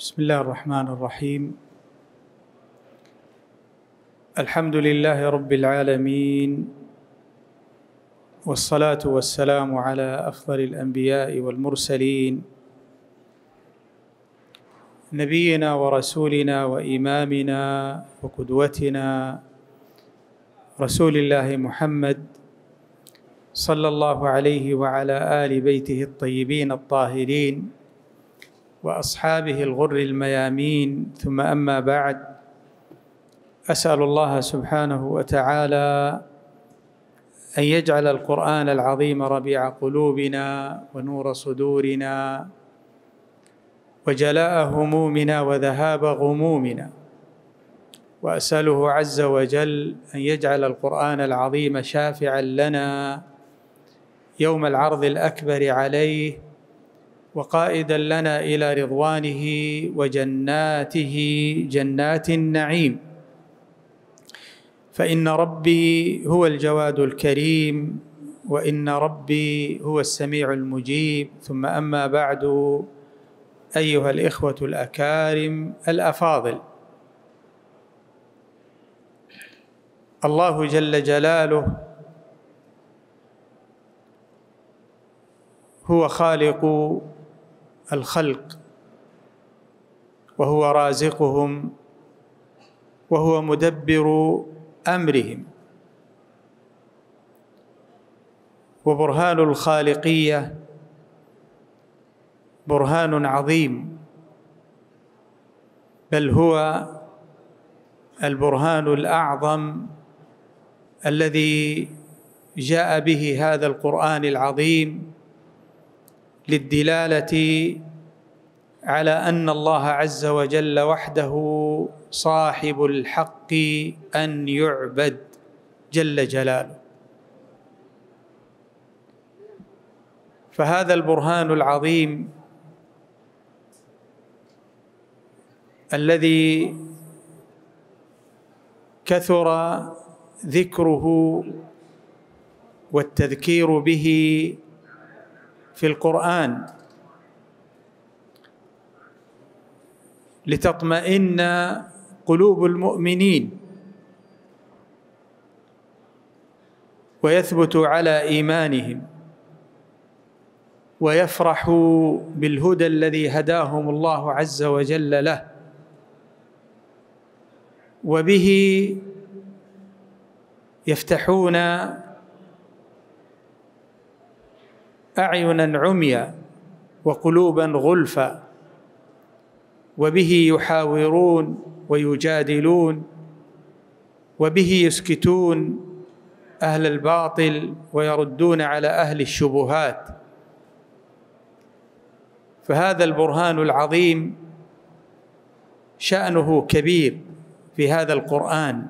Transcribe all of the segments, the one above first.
بسم الله الرحمن الرحيم الحمد لله رب العالمين والصلاه والسلام على افضل الانبياء والمرسلين نبينا ورسولنا وامامنا وقدوتنا رسول الله محمد صلى الله عليه وعلى ال بيته الطيبين الطاهرين واصحابه الغر الميامين ثم اما بعد اسال الله سبحانه وتعالى ان يجعل القران العظيم ربيع قلوبنا ونور صدورنا وجلاء همومنا وذهاب غمومنا واساله عز وجل ان يجعل القران العظيم شافعا لنا يوم العرض الاكبر عليه وقائدا لنا الى رضوانه وجناته جنات النعيم فان ربي هو الجواد الكريم وان ربي هو السميع المجيب ثم اما بعد ايها الاخوه الاكارم الافاضل الله جل جلاله هو خالق الخلق وهو رازقهم وهو مدبر امرهم وبرهان الخالقيه برهان عظيم بل هو البرهان الاعظم الذي جاء به هذا القران العظيم للدلاله على ان الله عز وجل وحده صاحب الحق ان يعبد جل جلاله فهذا البرهان العظيم الذي كثر ذكره والتذكير به في القران لتطمئن قلوب المؤمنين ويثبت على ايمانهم ويفرحوا بالهدى الذي هداهم الله عز وجل له وبه يفتحون اعينا عميا وقلوبا غلفا وبه يحاورون ويجادلون وبه يسكتون اهل الباطل ويردون على اهل الشبهات فهذا البرهان العظيم شانه كبير في هذا القران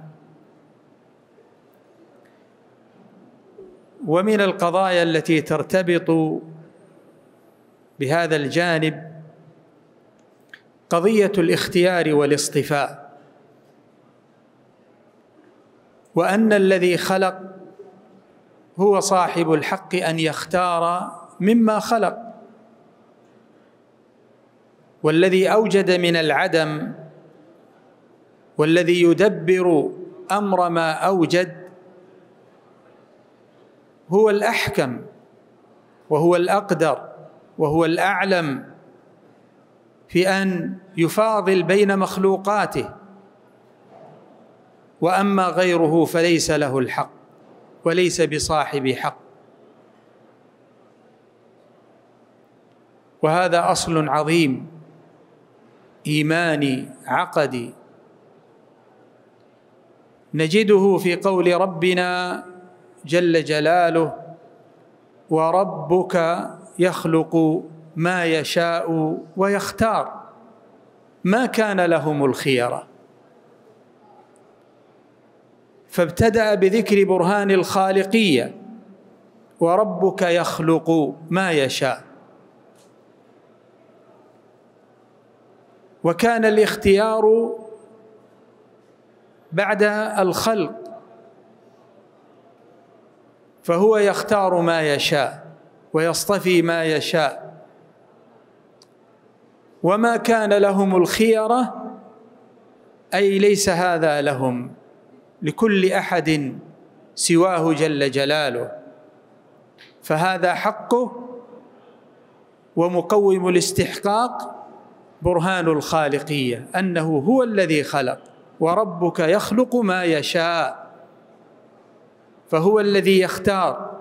ومن القضايا التي ترتبط بهذا الجانب قضيه الاختيار والاصطفاء وان الذي خلق هو صاحب الحق ان يختار مما خلق والذي اوجد من العدم والذي يدبر امر ما اوجد هو الاحكم وهو الاقدر وهو الاعلم في ان يفاضل بين مخلوقاته واما غيره فليس له الحق وليس بصاحب حق وهذا اصل عظيم ايماني عقدي نجده في قول ربنا جل جلاله وربك يخلق ما يشاء ويختار ما كان لهم الخيره فابتدا بذكر برهان الخالقيه وربك يخلق ما يشاء وكان الاختيار بعد الخلق فهو يختار ما يشاء ويصطفي ما يشاء وما كان لهم الخيره اي ليس هذا لهم لكل احد سواه جل جلاله فهذا حقه ومقوم الاستحقاق برهان الخالقيه انه هو الذي خلق وربك يخلق ما يشاء فهو الذي يختار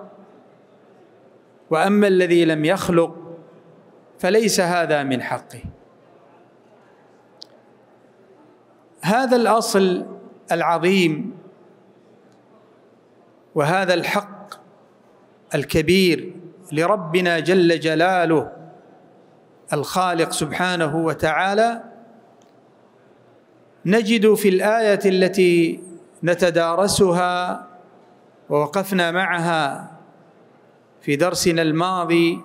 واما الذي لم يخلق فليس هذا من حقه هذا الاصل العظيم وهذا الحق الكبير لربنا جل جلاله الخالق سبحانه وتعالى نجد في الايه التي نتدارسها ووقفنا معها في درسنا الماضي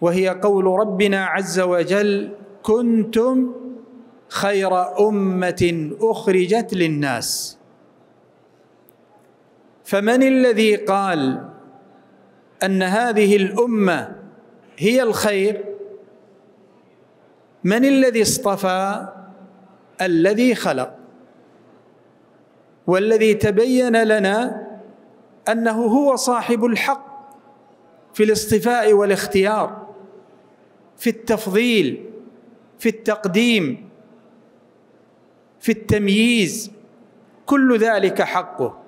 وهي قول ربنا عز وجل كنتم خير امه اخرجت للناس فمن الذي قال ان هذه الامه هي الخير من الذي اصطفى الذي خلق والذي تبين لنا انه هو صاحب الحق في الاصطفاء والاختيار في التفضيل في التقديم في التمييز كل ذلك حقه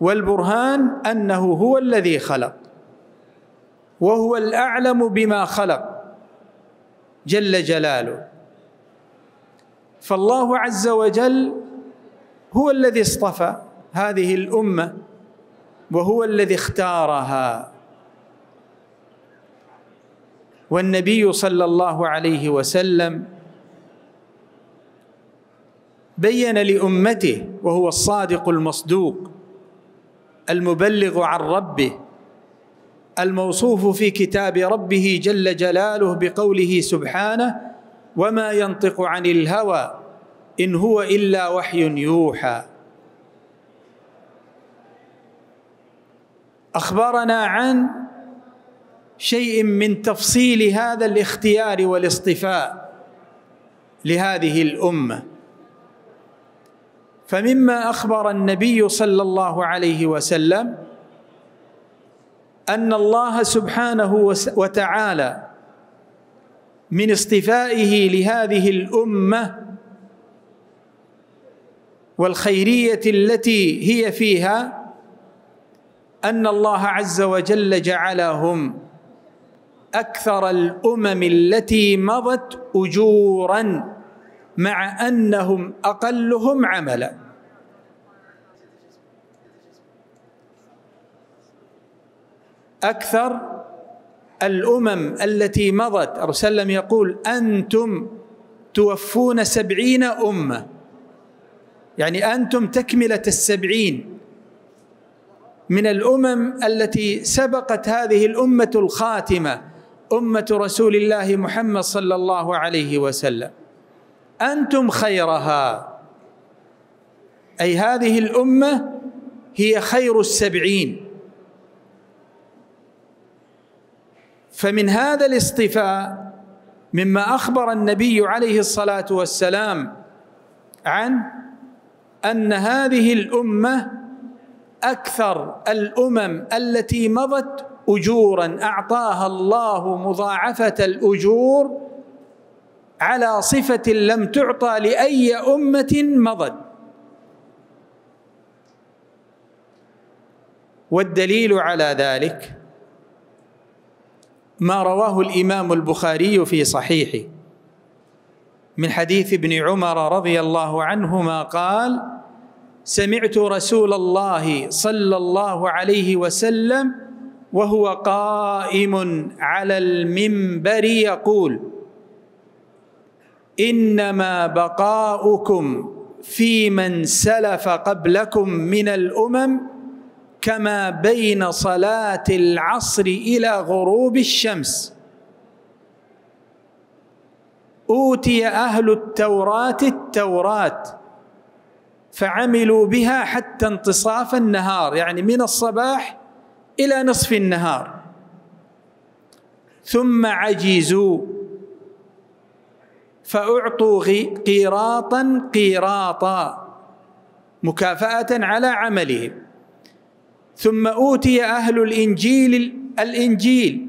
والبرهان انه هو الذي خلق وهو الاعلم بما خلق جل جلاله فالله عز وجل هو الذي اصطفى هذه الامه وهو الذي اختارها والنبي صلى الله عليه وسلم بين لامته وهو الصادق المصدوق المبلغ عن ربه الموصوف في كتاب ربه جل جلاله بقوله سبحانه وما ينطق عن الهوى ان هو الا وحي يوحى اخبرنا عن شيء من تفصيل هذا الاختيار والاصطفاء لهذه الامه فمما اخبر النبي صلى الله عليه وسلم ان الله سبحانه وتعالى من اصطفائه لهذه الامه والخيريه التي هي فيها ان الله عز وجل جعلهم اكثر الامم التي مضت اجورا مع انهم اقلهم عملا اكثر الامم التي مضت ارسلم يقول انتم توفون سبعين امه يعني انتم تكمله السبعين من الامم التي سبقت هذه الامه الخاتمه امه رسول الله محمد صلى الله عليه وسلم انتم خيرها اي هذه الامه هي خير السبعين فمن هذا الاصطفاء مما اخبر النبي عليه الصلاه والسلام عن ان هذه الامه اكثر الامم التي مضت اجورا اعطاها الله مضاعفه الاجور على صفه لم تعطى لاي امه مضت والدليل على ذلك ما رواه الامام البخاري في صحيحه من حديث ابن عمر رضي الله عنهما قال سمعت رسول الله صلى الله عليه وسلم وهو قائم على المنبر يقول انما بقاؤكم في من سلف قبلكم من الامم كما بين صلاه العصر الى غروب الشمس اوتي اهل التوراه التوراه فعملوا بها حتى انتصاف النهار يعني من الصباح الى نصف النهار ثم عجزوا فاعطوا قيراطا قيراطا مكافاه على عملهم ثم اوتي اهل الانجيل الانجيل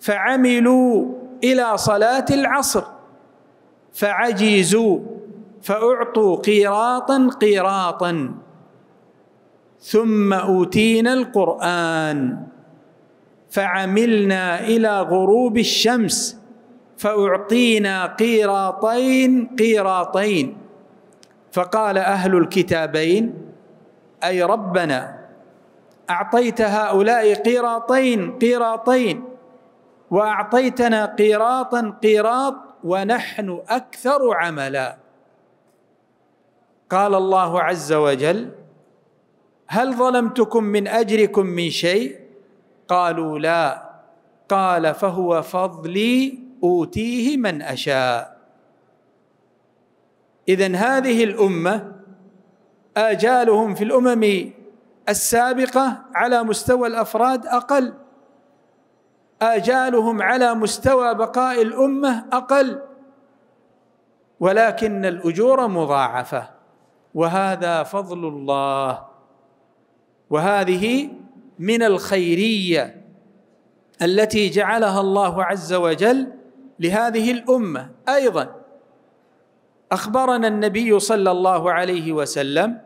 فعملوا الى صلاه العصر فعجزوا فأعطوا قيراطا قيراطا ثم أوتينا القرآن فعملنا إلى غروب الشمس فأعطينا قيراطين قيراطين فقال أهل الكتابين أي ربنا أعطيت هؤلاء قيراطين قيراطين وأعطيتنا قيراطا قيراط ونحن أكثر عملاً قال الله عز وجل هل ظلمتكم من اجركم من شيء قالوا لا قال فهو فضلي اوتيه من اشاء اذا هذه الامه اجالهم في الامم السابقه على مستوى الافراد اقل اجالهم على مستوى بقاء الامه اقل ولكن الاجور مضاعفه وهذا فضل الله وهذه من الخيريه التي جعلها الله عز وجل لهذه الامه ايضا اخبرنا النبي صلى الله عليه وسلم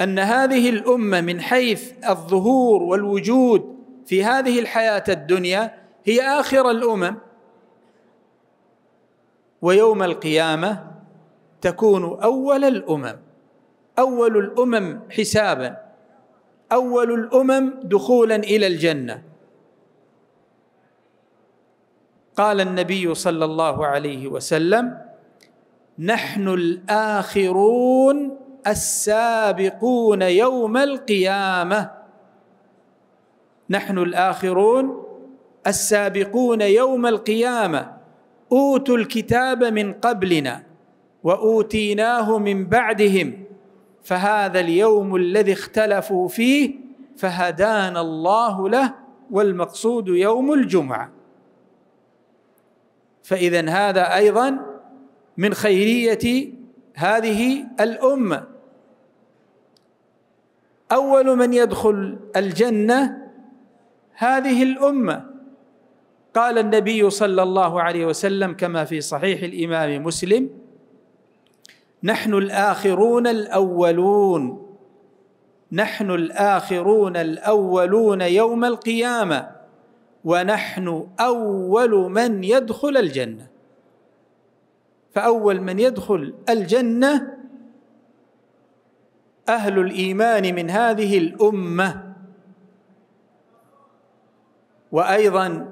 ان هذه الامه من حيث الظهور والوجود في هذه الحياه الدنيا هي اخر الامم ويوم القيامه تكون اول الامم اول الامم حسابا اول الامم دخولا الى الجنه قال النبي صلى الله عليه وسلم نحن الاخرون السابقون يوم القيامه نحن الاخرون السابقون يوم القيامه اوتوا الكتاب من قبلنا واوتيناه من بعدهم فهذا اليوم الذي اختلفوا فيه فهدانا الله له والمقصود يوم الجمعه فاذا هذا ايضا من خيريه هذه الامه اول من يدخل الجنه هذه الامه قال النبي صلى الله عليه وسلم كما في صحيح الامام مسلم نحن الاخرون الاولون نحن الاخرون الاولون يوم القيامه ونحن اول من يدخل الجنه فاول من يدخل الجنه اهل الايمان من هذه الامه وايضا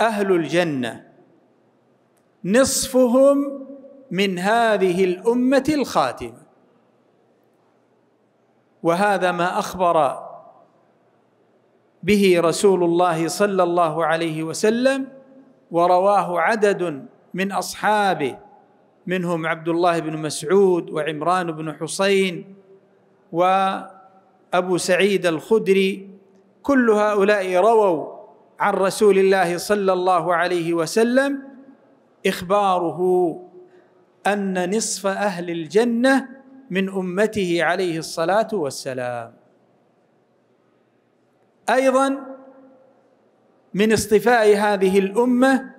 اهل الجنه نصفهم من هذه الامه الخاتمه وهذا ما اخبر به رسول الله صلى الله عليه وسلم ورواه عدد من اصحابه منهم عبد الله بن مسعود وعمران بن حسين وابو سعيد الخدري كل هؤلاء رووا عن رسول الله صلى الله عليه وسلم اخباره ان نصف اهل الجنه من امته عليه الصلاه والسلام ايضا من اصطفاء هذه الامه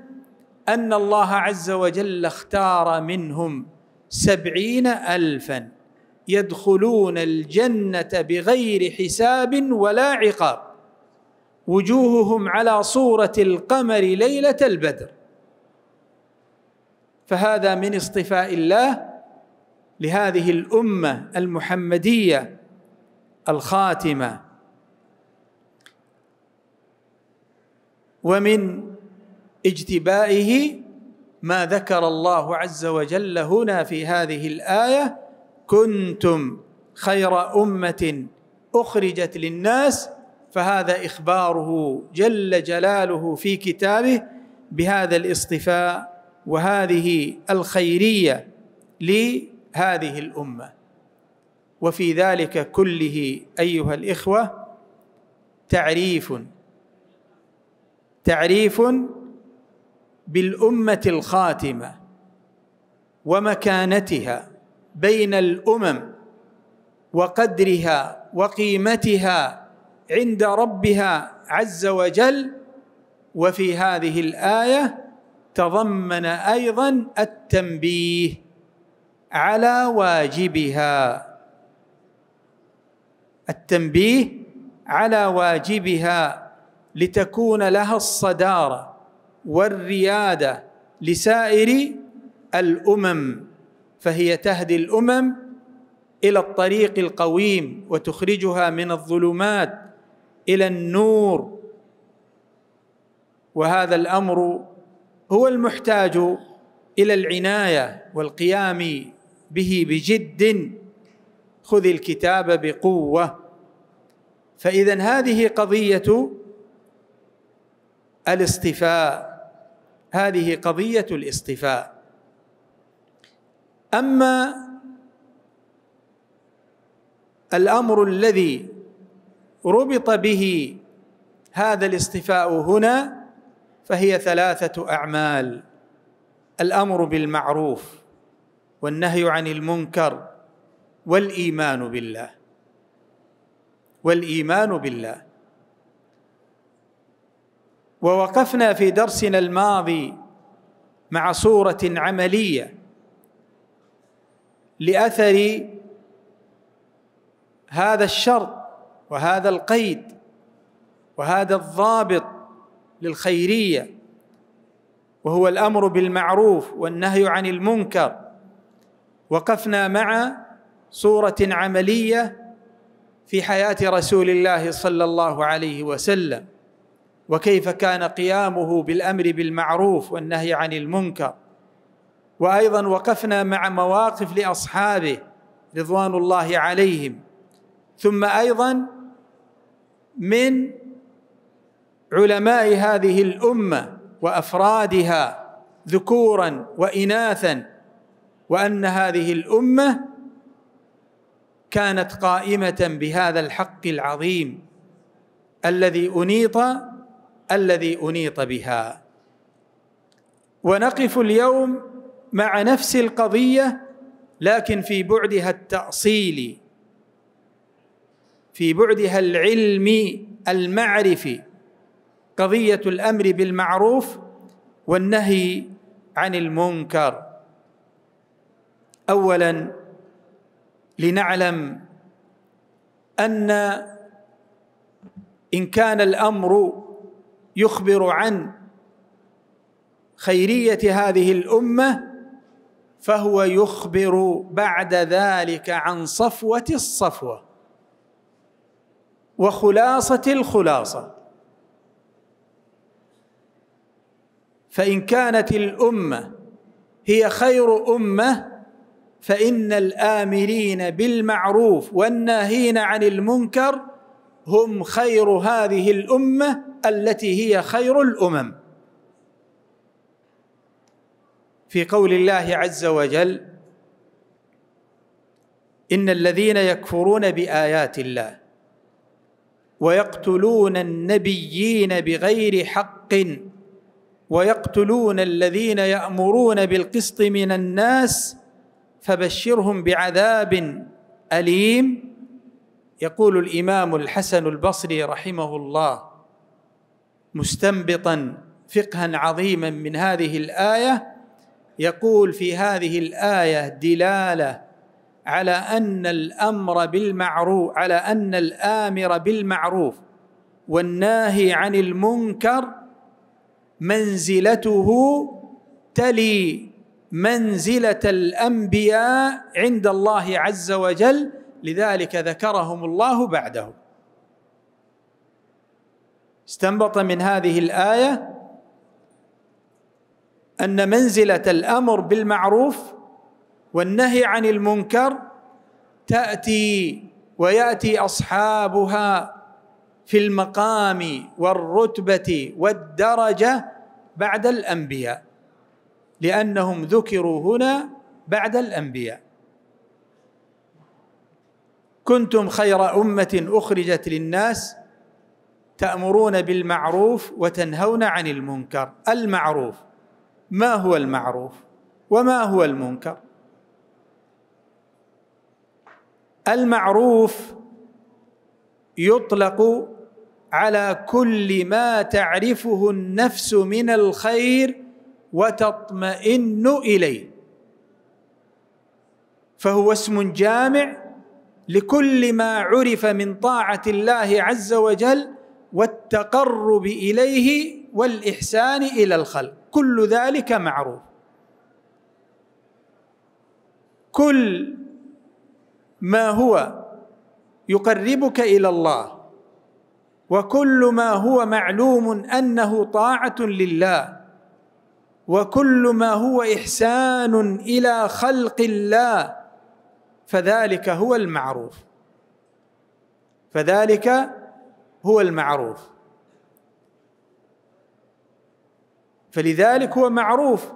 ان الله عز وجل اختار منهم سبعين الفا يدخلون الجنه بغير حساب ولا عقاب وجوههم على صوره القمر ليله البدر فهذا من اصطفاء الله لهذه الامه المحمديه الخاتمه ومن اجتبائه ما ذكر الله عز وجل هنا في هذه الايه كنتم خير امه اخرجت للناس فهذا اخباره جل جلاله في كتابه بهذا الاصطفاء وهذه الخيريه لهذه الامه وفي ذلك كله ايها الاخوه تعريف تعريف بالامه الخاتمه ومكانتها بين الامم وقدرها وقيمتها عند ربها عز وجل وفي هذه الايه تضمن ايضا التنبيه على واجبها التنبيه على واجبها لتكون لها الصداره والرياده لسائر الامم فهي تهدي الامم الى الطريق القويم وتخرجها من الظلمات الى النور وهذا الامر هو المحتاج الى العنايه والقيام به بجد خذ الكتاب بقوه فاذا هذه قضيه الاصطفاء هذه قضيه الاصطفاء اما الامر الذي ربط به هذا الاصطفاء هنا فهي ثلاثه اعمال الامر بالمعروف والنهي عن المنكر والايمان بالله والايمان بالله ووقفنا في درسنا الماضي مع صوره عمليه لاثر هذا الشرط وهذا القيد وهذا الضابط للخيريه وهو الامر بالمعروف والنهي عن المنكر وقفنا مع صوره عمليه في حياه رسول الله صلى الله عليه وسلم وكيف كان قيامه بالامر بالمعروف والنهي عن المنكر وايضا وقفنا مع مواقف لاصحابه رضوان الله عليهم ثم ايضا من علماء هذه الامه وافرادها ذكورا واناثا وان هذه الامه كانت قائمه بهذا الحق العظيم الذي انيط الذي انيط بها ونقف اليوم مع نفس القضيه لكن في بعدها التاصيلي في بعدها العلمي المعرفي قضيه الامر بالمعروف والنهي عن المنكر اولا لنعلم ان ان كان الامر يخبر عن خيريه هذه الامه فهو يخبر بعد ذلك عن صفوه الصفوه وخلاصه الخلاصه فان كانت الامه هي خير امه فان الامرين بالمعروف والناهين عن المنكر هم خير هذه الامه التي هي خير الامم في قول الله عز وجل ان الذين يكفرون بايات الله ويقتلون النبيين بغير حق ويقتلون الذين يامرون بالقسط من الناس فبشرهم بعذاب اليم يقول الامام الحسن البصري رحمه الله مستنبطا فقها عظيما من هذه الايه يقول في هذه الايه دلاله على ان الامر بالمعروف على ان الامر بالمعروف والناهي عن المنكر منزلته تلي منزله الانبياء عند الله عز وجل لذلك ذكرهم الله بعده استنبط من هذه الايه ان منزله الامر بالمعروف والنهي عن المنكر تاتي وياتي اصحابها في المقام والرتبه والدرجه بعد الانبياء لانهم ذكروا هنا بعد الانبياء كنتم خير امه اخرجت للناس تامرون بالمعروف وتنهون عن المنكر المعروف ما هو المعروف وما هو المنكر المعروف يطلق على كل ما تعرفه النفس من الخير وتطمئن اليه فهو اسم جامع لكل ما عرف من طاعه الله عز وجل والتقرب اليه والاحسان الى الخلق كل ذلك معروف كل ما هو يقربك الى الله وكل ما هو معلوم انه طاعه لله وكل ما هو احسان الى خلق الله فذلك هو المعروف فذلك هو المعروف فلذلك هو معروف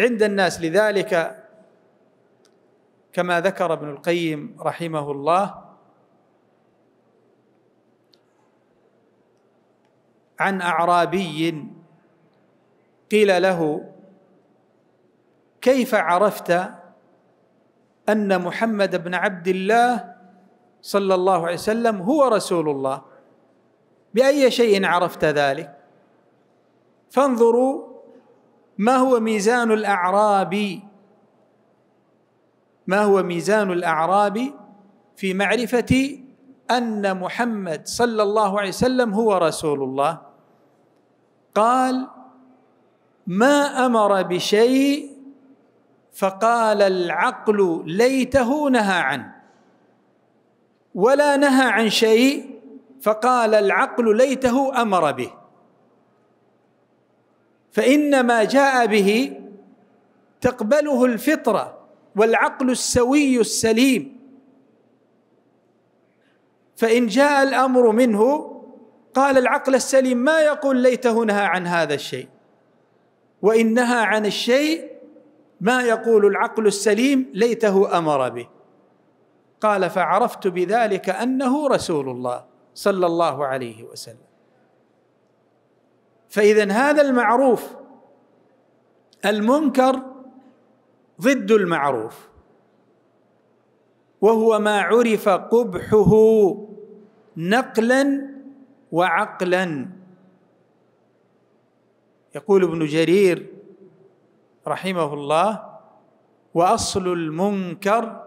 عند الناس لذلك كما ذكر ابن القيم رحمه الله عن اعرابي قيل له كيف عرفت ان محمد بن عبد الله صلى الله عليه وسلم هو رسول الله باي شيء عرفت ذلك فانظروا ما هو ميزان الاعرابي ما هو ميزان الاعرابي في معرفه ان محمد صلى الله عليه وسلم هو رسول الله قال ما امر بشيء فقال العقل ليته نهى عنه ولا نهى عن شيء فقال العقل ليته امر به فان ما جاء به تقبله الفطره والعقل السوي السليم فان جاء الامر منه قال العقل السليم ما يقول ليته نهى عن هذا الشيء وان نهى عن الشيء ما يقول العقل السليم ليته امر به قال فعرفت بذلك انه رسول الله صلى الله عليه وسلم فاذا هذا المعروف المنكر ضد المعروف وهو ما عرف قبحه نقلا وعقلا يقول ابن جرير رحمه الله واصل المنكر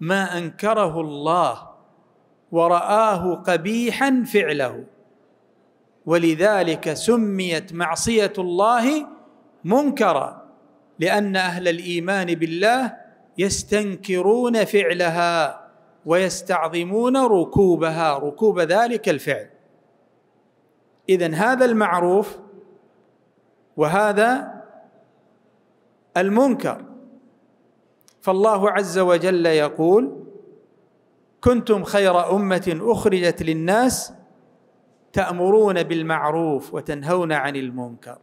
ما انكره الله وراه قبيحا فعله ولذلك سميت معصيه الله منكرا لان اهل الايمان بالله يستنكرون فعلها ويستعظمون ركوبها ركوب ذلك الفعل إذا هذا المعروف وهذا المنكر فالله عز وجل يقول كنتم خير أمة أخرجت للناس تأمرون بالمعروف وتنهون عن المنكر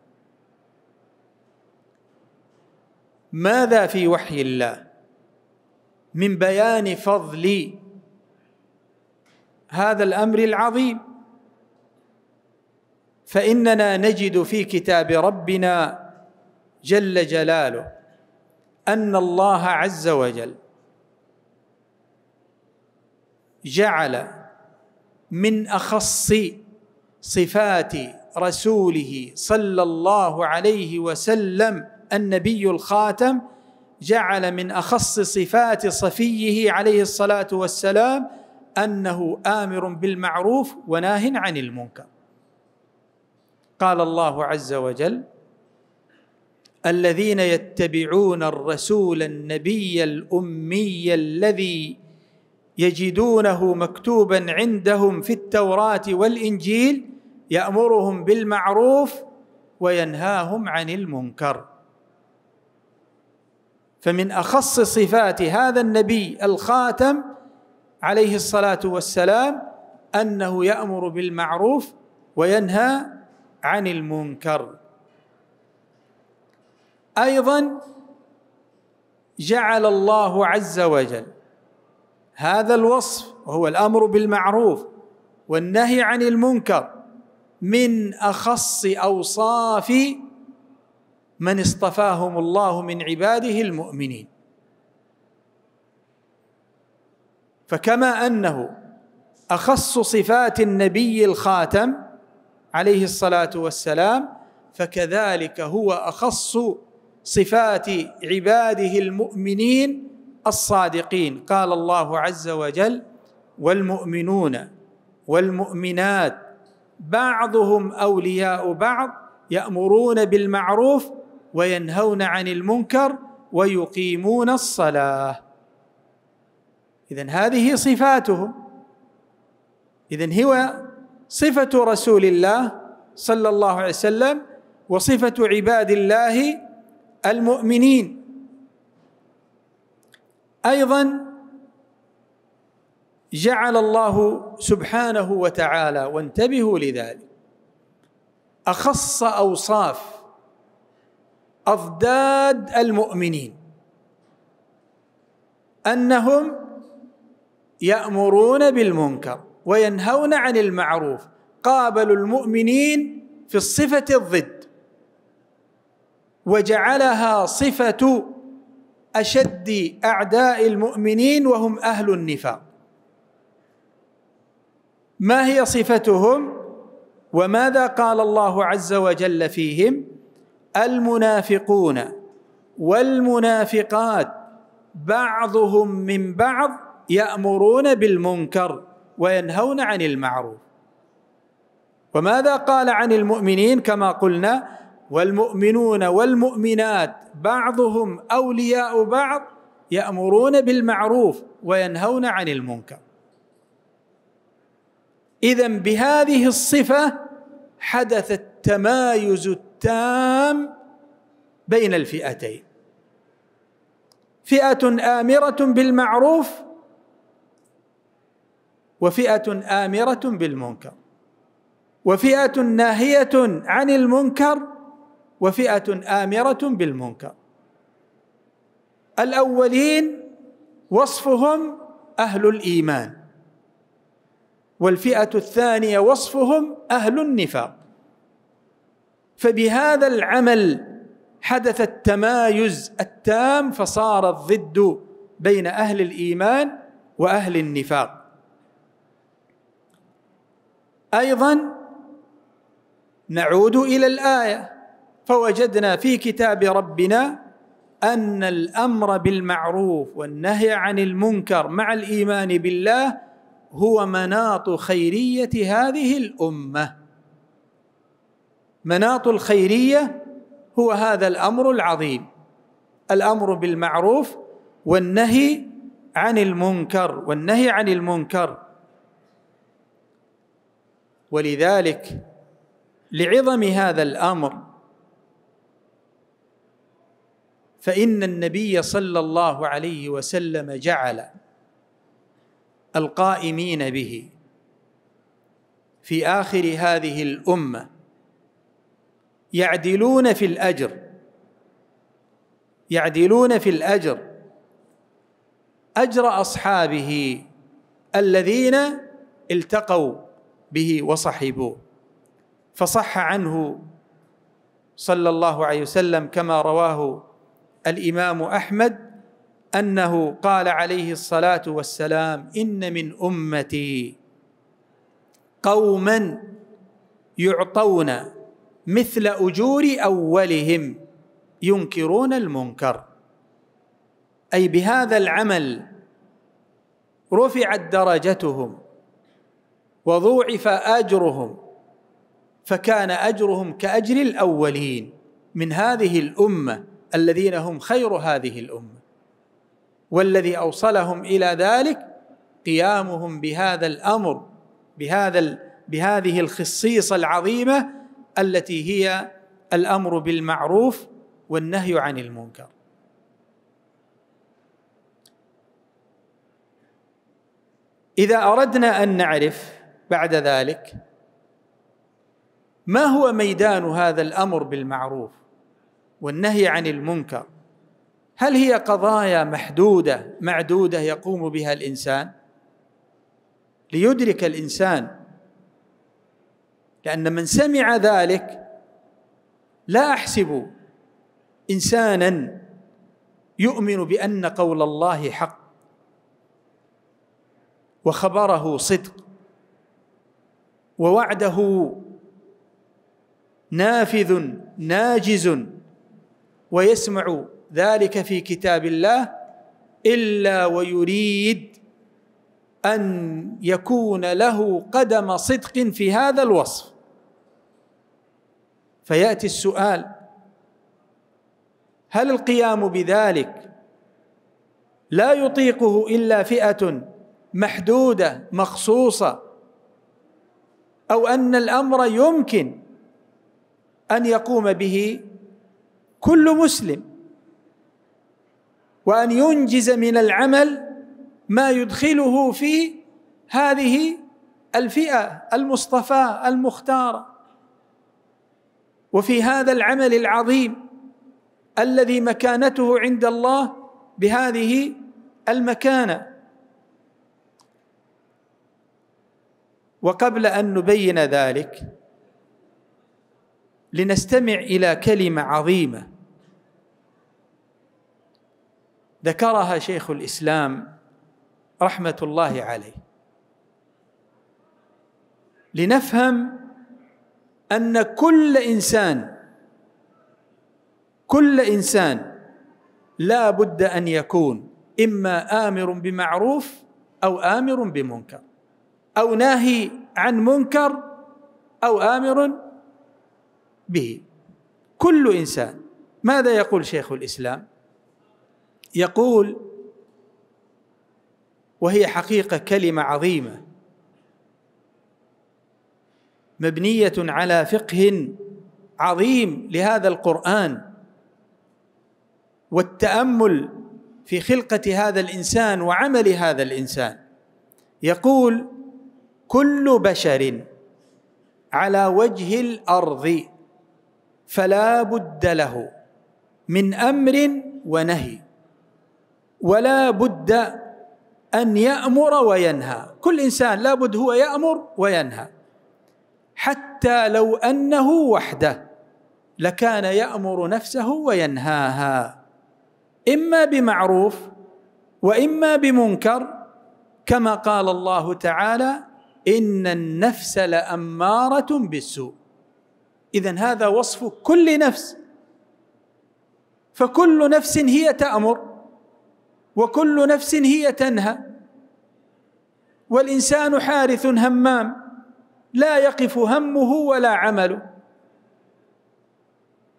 ماذا في وحي الله من بيان فضل هذا الأمر العظيم فاننا نجد في كتاب ربنا جل جلاله ان الله عز وجل جعل من اخص صفات رسوله صلى الله عليه وسلم النبي الخاتم جعل من اخص صفات صفيه عليه الصلاه والسلام انه امر بالمعروف وناه عن المنكر قال الله عز وجل الذين يتبعون الرسول النبي الامي الذي يجدونه مكتوبا عندهم في التوراه والانجيل يامرهم بالمعروف وينهاهم عن المنكر فمن اخص صفات هذا النبي الخاتم عليه الصلاه والسلام انه يامر بالمعروف وينهى عن المنكر ايضا جعل الله عز وجل هذا الوصف وهو الامر بالمعروف والنهي عن المنكر من اخص اوصاف من اصطفاهم الله من عباده المؤمنين فكما انه اخص صفات النبي الخاتم عليه الصلاه والسلام فكذلك هو اخص صفات عباده المؤمنين الصادقين قال الله عز وجل والمؤمنون والمؤمنات بعضهم اولياء بعض يامرون بالمعروف وينهون عن المنكر ويقيمون الصلاه اذا هذه صفاتهم اذا هو صفه رسول الله صلى الله عليه وسلم وصفه عباد الله المؤمنين ايضا جعل الله سبحانه وتعالى وانتبهوا لذلك اخص اوصاف اضداد المؤمنين انهم يامرون بالمنكر وينهون عن المعروف قابلوا المؤمنين في الصفة الضد وجعلها صفة أشد أعداء المؤمنين وهم أهل النفاق ما هي صفتهم وماذا قال الله عز وجل فيهم المنافقون والمنافقات بعضهم من بعض يأمرون بالمنكر وينهون عن المعروف وماذا قال عن المؤمنين كما قلنا والمؤمنون والمؤمنات بعضهم اولياء بعض يامرون بالمعروف وينهون عن المنكر اذا بهذه الصفه حدث التمايز التام بين الفئتين فئه امره بالمعروف وفئه امره بالمنكر وفئه ناهيه عن المنكر وفئه امره بالمنكر الاولين وصفهم اهل الايمان والفئه الثانيه وصفهم اهل النفاق فبهذا العمل حدث التمايز التام فصار الضد بين اهل الايمان واهل النفاق ايضا نعود الى الايه فوجدنا في كتاب ربنا ان الامر بالمعروف والنهي عن المنكر مع الايمان بالله هو مناط خيريه هذه الامه مناط الخيريه هو هذا الامر العظيم الامر بالمعروف والنهي عن المنكر والنهي عن المنكر ولذلك لعظم هذا الامر فان النبي صلى الله عليه وسلم جعل القائمين به في اخر هذه الامه يعدلون في الاجر يعدلون في الاجر اجر اصحابه الذين التقوا به وصحبه فصح عنه صلى الله عليه وسلم كما رواه الامام احمد انه قال عليه الصلاه والسلام ان من امتي قوما يعطون مثل اجور اولهم ينكرون المنكر اي بهذا العمل رفعت درجتهم وضوعف اجرهم فكان اجرهم كاجر الاولين من هذه الامه الذين هم خير هذه الامه والذي اوصلهم الى ذلك قيامهم بهذا الامر بهذا بهذه الخصيصه العظيمه التي هي الامر بالمعروف والنهي عن المنكر اذا اردنا ان نعرف بعد ذلك ما هو ميدان هذا الامر بالمعروف والنهي عن المنكر هل هي قضايا محدوده معدوده يقوم بها الانسان ليدرك الانسان لان من سمع ذلك لا احسب انسانا يؤمن بان قول الله حق وخبره صدق ووعده نافذ ناجز ويسمع ذلك في كتاب الله الا ويريد ان يكون له قدم صدق في هذا الوصف فياتي السؤال هل القيام بذلك لا يطيقه الا فئه محدوده مخصوصه او ان الامر يمكن ان يقوم به كل مسلم وان ينجز من العمل ما يدخله في هذه الفئه المصطفاه المختاره وفي هذا العمل العظيم الذي مكانته عند الله بهذه المكانه وقبل ان نبين ذلك لنستمع الى كلمه عظيمه ذكرها شيخ الاسلام رحمه الله عليه لنفهم ان كل انسان كل انسان لا بد ان يكون اما امر بمعروف او امر بمنكر أو ناهي عن منكر أو آمر به كل إنسان ماذا يقول شيخ الإسلام يقول وهي حقيقة كلمة عظيمة مبنية على فقه عظيم لهذا القرآن والتأمل في خلقة هذا الإنسان وعمل هذا الإنسان يقول كل بشر على وجه الارض فلا بد له من امر ونهي ولا بد ان يامر وينهى كل انسان لا بد هو يامر وينهى حتى لو انه وحده لكان يامر نفسه وينهاها اما بمعروف واما بمنكر كما قال الله تعالى ان النفس لاماره بالسوء اذا هذا وصف كل نفس فكل نفس هي تامر وكل نفس هي تنهى والانسان حارث همام لا يقف همه ولا عمله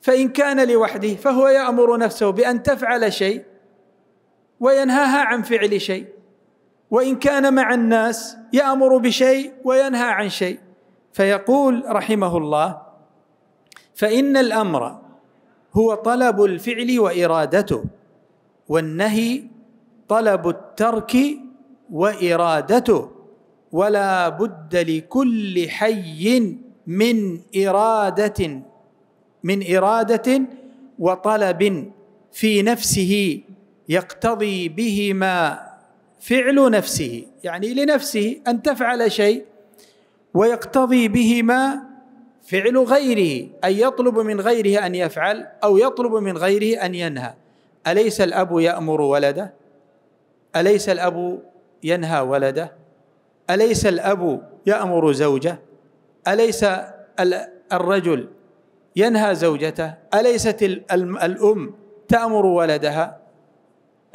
فإن كان لوحده فهو يأمر نفسه بأن تفعل شيء وينهاها عن فعل شيء وان كان مع الناس يامر بشيء وينهى عن شيء فيقول رحمه الله فان الامر هو طلب الفعل وارادته والنهي طلب الترك وارادته ولا بد لكل حي من اراده من اراده وطلب في نفسه يقتضي بهما فعل نفسه يعني لنفسه أن تفعل شيء ويقتضي بهما فعل غيره أي يطلب من غيره أن يفعل أو يطلب من غيره أن ينهى أليس الأب يأمر ولده أليس الأب ينهى ولده أليس الأب يأمر زوجه أليس الرجل ينهى زوجته أليست الأم تأمر ولدها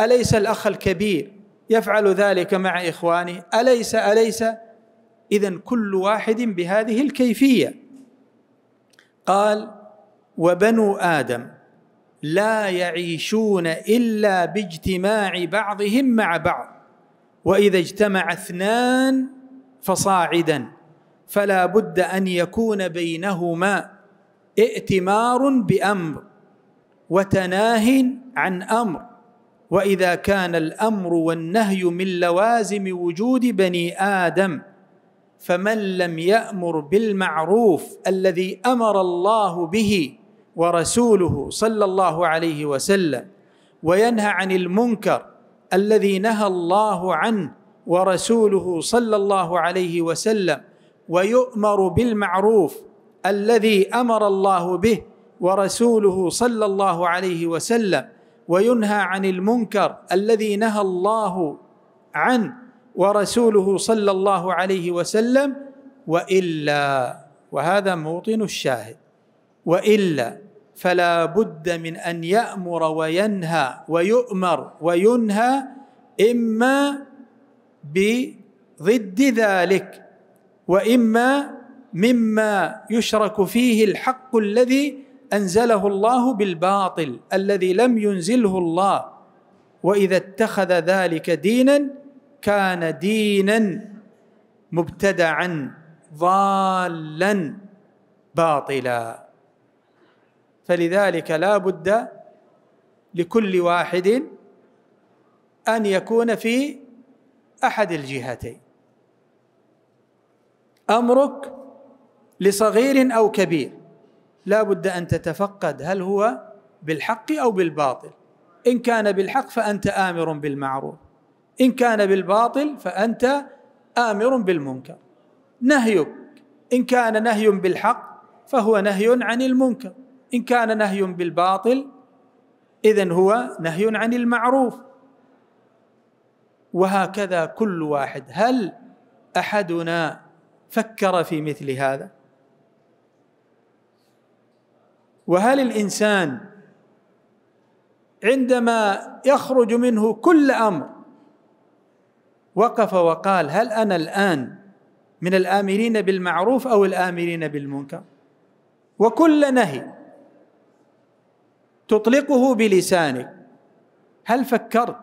أليس الأخ الكبير يفعل ذلك مع إخوانه أليس أليس إذا كل واحد بهذه الكيفية قال وبنو آدم لا يعيشون إلا باجتماع بعضهم مع بعض وإذا اجتمع اثنان فصاعدا فلا بد أن يكون بينهما ائتمار بأمر وتناه عن أمر واذا كان الامر والنهي من لوازم وجود بني ادم فمن لم يامر بالمعروف الذي امر الله به ورسوله صلى الله عليه وسلم وينهى عن المنكر الذي نهى الله عنه ورسوله صلى الله عليه وسلم ويؤمر بالمعروف الذي امر الله به ورسوله صلى الله عليه وسلم وينهى عن المنكر الذي نهى الله عنه ورسوله صلى الله عليه وسلم والا وهذا موطن الشاهد والا فلا بد من ان يامر وينهى ويؤمر وينهى اما بضد ذلك واما مما يشرك فيه الحق الذي انزله الله بالباطل الذي لم ينزله الله واذا اتخذ ذلك دينا كان دينا مبتدعا ضالا باطلا فلذلك لا بد لكل واحد ان يكون في احد الجهتين امرك لصغير او كبير لا بد أن تتفقد هل هو بالحق أو بالباطل إن كان بالحق فأنت آمر بالمعروف إن كان بالباطل فأنت آمر بالمنكر نهيك إن كان نهي بالحق فهو نهي عن المنكر إن كان نهي بالباطل إذن هو نهي عن المعروف وهكذا كل واحد هل أحدنا فكر في مثل هذا وهل الانسان عندما يخرج منه كل امر وقف وقال هل انا الان من الامرين بالمعروف او الامرين بالمنكر وكل نهي تطلقه بلسانك هل فكرت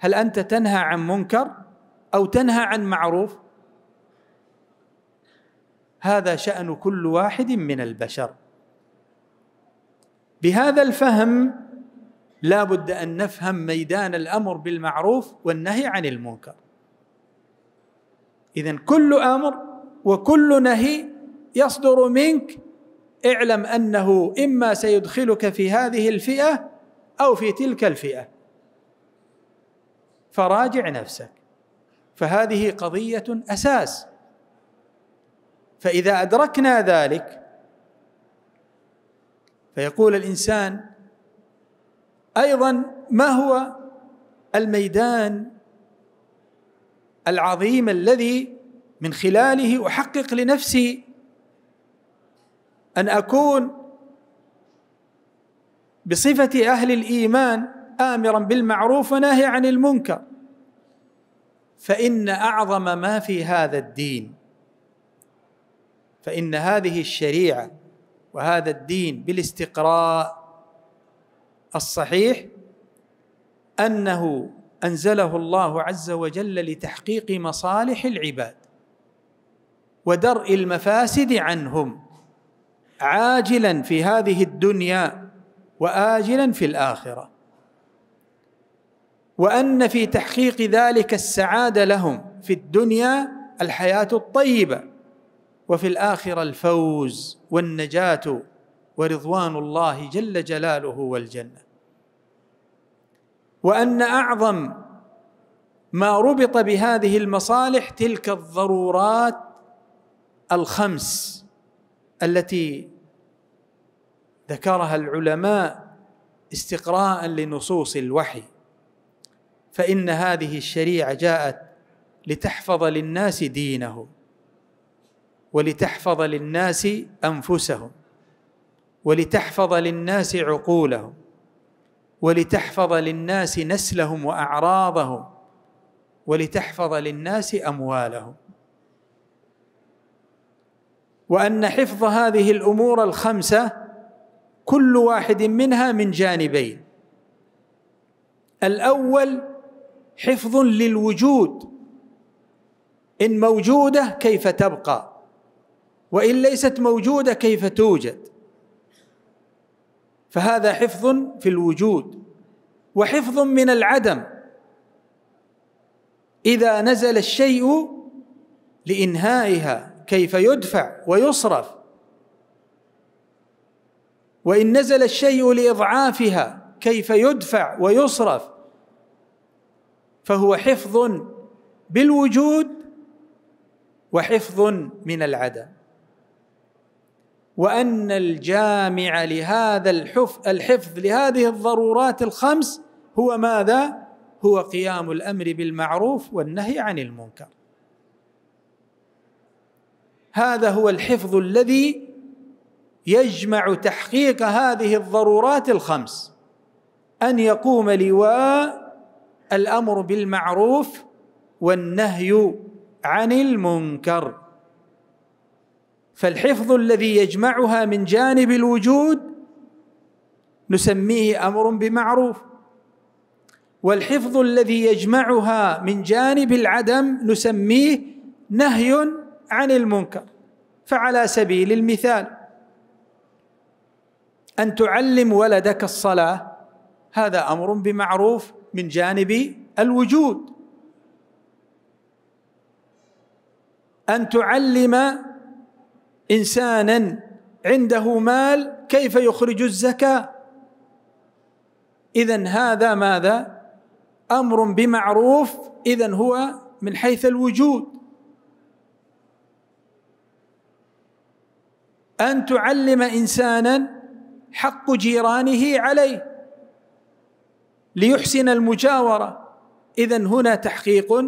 هل انت تنهى عن منكر او تنهى عن معروف هذا شان كل واحد من البشر بهذا الفهم لا بد أن نفهم ميدان الأمر بالمعروف والنهي عن المنكر إذا كل أمر وكل نهي يصدر منك اعلم أنه إما سيدخلك في هذه الفئة أو في تلك الفئة فراجع نفسك فهذه قضية أساس فإذا أدركنا ذلك فيقول الانسان ايضا ما هو الميدان العظيم الذي من خلاله احقق لنفسي ان اكون بصفه اهل الايمان امرا بالمعروف وناهي عن المنكر فان اعظم ما في هذا الدين فان هذه الشريعه وهذا الدين بالاستقراء الصحيح انه انزله الله عز وجل لتحقيق مصالح العباد ودرء المفاسد عنهم عاجلا في هذه الدنيا واجلا في الاخره وان في تحقيق ذلك السعاده لهم في الدنيا الحياه الطيبه وفي الاخره الفوز والنجاه ورضوان الله جل جلاله والجنه وان اعظم ما ربط بهذه المصالح تلك الضرورات الخمس التي ذكرها العلماء استقراء لنصوص الوحي فان هذه الشريعه جاءت لتحفظ للناس دينهم ولتحفظ للناس انفسهم ولتحفظ للناس عقولهم ولتحفظ للناس نسلهم واعراضهم ولتحفظ للناس اموالهم وان حفظ هذه الامور الخمسه كل واحد منها من جانبين الاول حفظ للوجود ان موجوده كيف تبقى وان ليست موجوده كيف توجد فهذا حفظ في الوجود وحفظ من العدم اذا نزل الشيء لانهائها كيف يدفع ويصرف وان نزل الشيء لاضعافها كيف يدفع ويصرف فهو حفظ بالوجود وحفظ من العدم وان الجامع لهذا الحفظ, الحفظ لهذه الضرورات الخمس هو ماذا؟ هو قيام الامر بالمعروف والنهي عن المنكر. هذا هو الحفظ الذي يجمع تحقيق هذه الضرورات الخمس ان يقوم لواء الامر بالمعروف والنهي عن المنكر فالحفظ الذي يجمعها من جانب الوجود نسميه امر بمعروف والحفظ الذي يجمعها من جانب العدم نسميه نهي عن المنكر فعلى سبيل المثال ان تعلم ولدك الصلاه هذا امر بمعروف من جانب الوجود ان تعلم انسانا عنده مال كيف يخرج الزكاه اذا هذا ماذا امر بمعروف اذا هو من حيث الوجود ان تعلم انسانا حق جيرانه عليه ليحسن المجاوره اذا هنا تحقيق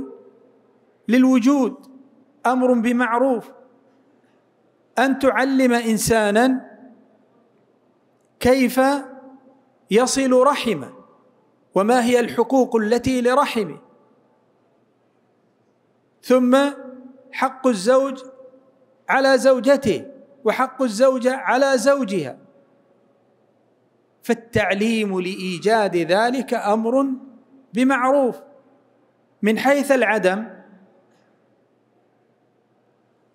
للوجود امر بمعروف أن تعلم إنسانا كيف يصل رحمه وما هي الحقوق التي لرحمه ثم حق الزوج على زوجته وحق الزوجه على زوجها فالتعليم لايجاد ذلك امر بمعروف من حيث العدم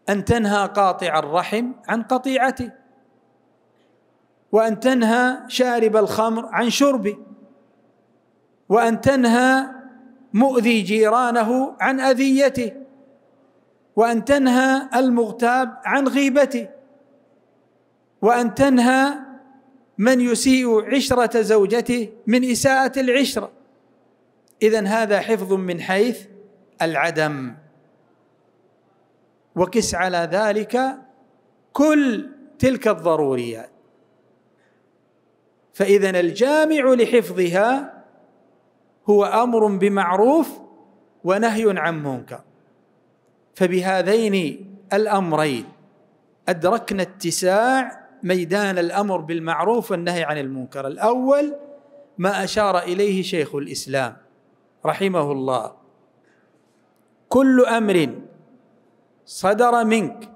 أن تنهى قاطع الرحم عن قطيعته وأن تنهى شارب الخمر عن شربه وأن تنهى مؤذي جيرانه عن أذيته وأن تنهى المغتاب عن غيبته وأن تنهى من يسيء عشرة زوجته من إساءة العشرة إذا هذا حفظ من حيث العدم وقس على ذلك كل تلك الضروريات فإذا الجامع لحفظها هو أمر بمعروف ونهي عن منكر فبهذين الأمرين أدركنا اتساع ميدان الأمر بالمعروف والنهي عن المنكر الأول ما أشار إليه شيخ الإسلام رحمه الله كل أمر صدر منك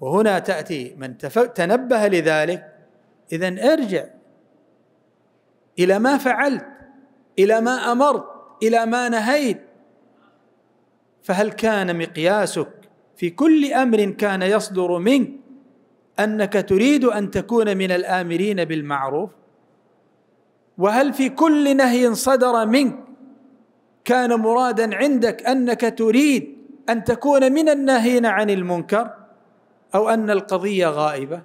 وهنا تأتي من تنبه لذلك إذا ارجع إلى ما فعلت إلى ما أمرت إلى ما نهيت فهل كان مقياسك في كل أمر كان يصدر منك أنك تريد أن تكون من الآمرين بالمعروف وهل في كل نهي صدر منك كان مرادا عندك أنك تريد ان تكون من الناهين عن المنكر او ان القضيه غائبه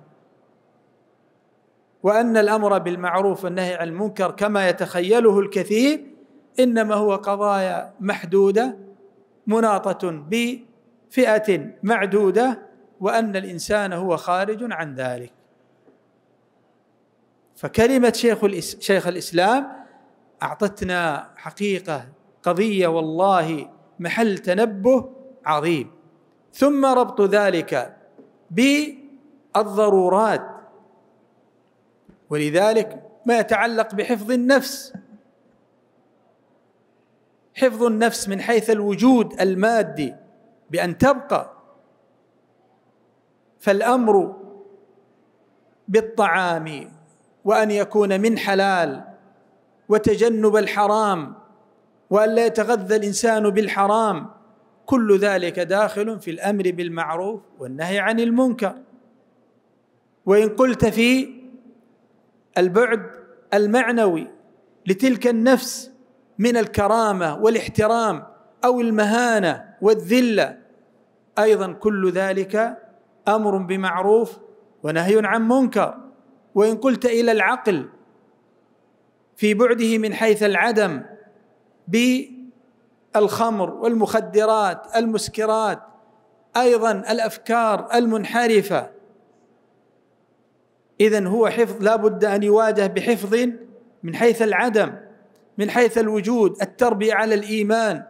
وان الامر بالمعروف والنهي عن المنكر كما يتخيله الكثير انما هو قضايا محدوده مناطه بفئه معدوده وان الانسان هو خارج عن ذلك فكلمه شيخ شيخ الاسلام اعطتنا حقيقه قضيه والله محل تنبه عظيم ثم ربط ذلك بالضرورات ولذلك ما يتعلق بحفظ النفس حفظ النفس من حيث الوجود المادي بان تبقى فالامر بالطعام وان يكون من حلال وتجنب الحرام وان لا يتغذى الانسان بالحرام كل ذلك داخل في الامر بالمعروف والنهي عن المنكر وان قلت في البعد المعنوي لتلك النفس من الكرامه والاحترام او المهانه والذله ايضا كل ذلك امر بمعروف ونهي عن منكر وان قلت الى العقل في بعده من حيث العدم ب الخمر والمخدرات المسكرات ايضا الافكار المنحرفه اذا هو حفظ لا بد ان يواجه بحفظ من حيث العدم من حيث الوجود التربيه على الايمان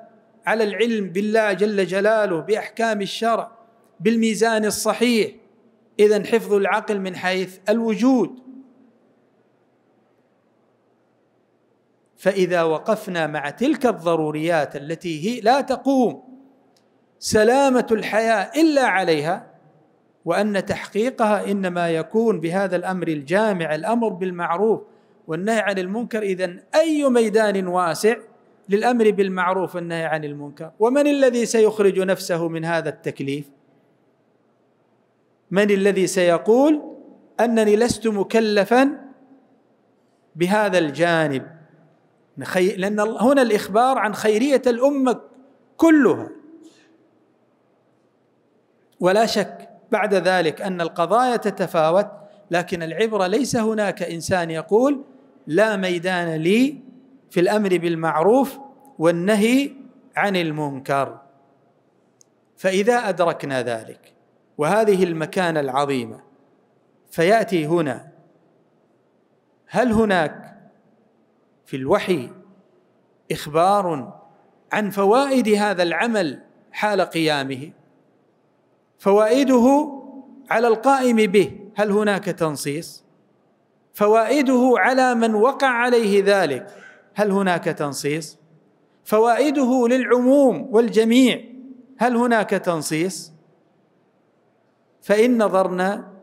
على العلم بالله جل جلاله باحكام الشرع بالميزان الصحيح اذا حفظ العقل من حيث الوجود فاذا وقفنا مع تلك الضروريات التي هي لا تقوم سلامه الحياه الا عليها وان تحقيقها انما يكون بهذا الامر الجامع الامر بالمعروف والنهي عن المنكر اذا اي ميدان واسع للامر بالمعروف والنهي عن المنكر ومن الذي سيخرج نفسه من هذا التكليف من الذي سيقول انني لست مكلفا بهذا الجانب لأن هنا الإخبار عن خيرية الأمة كلها ولا شك بعد ذلك أن القضايا تتفاوت لكن العبرة ليس هناك إنسان يقول لا ميدان لي في الأمر بالمعروف والنهي عن المنكر فإذا أدركنا ذلك وهذه المكانة العظيمة فيأتي هنا هل هناك في الوحي اخبار عن فوائد هذا العمل حال قيامه فوائده على القائم به هل هناك تنصيص فوائده على من وقع عليه ذلك هل هناك تنصيص فوائده للعموم والجميع هل هناك تنصيص فان نظرنا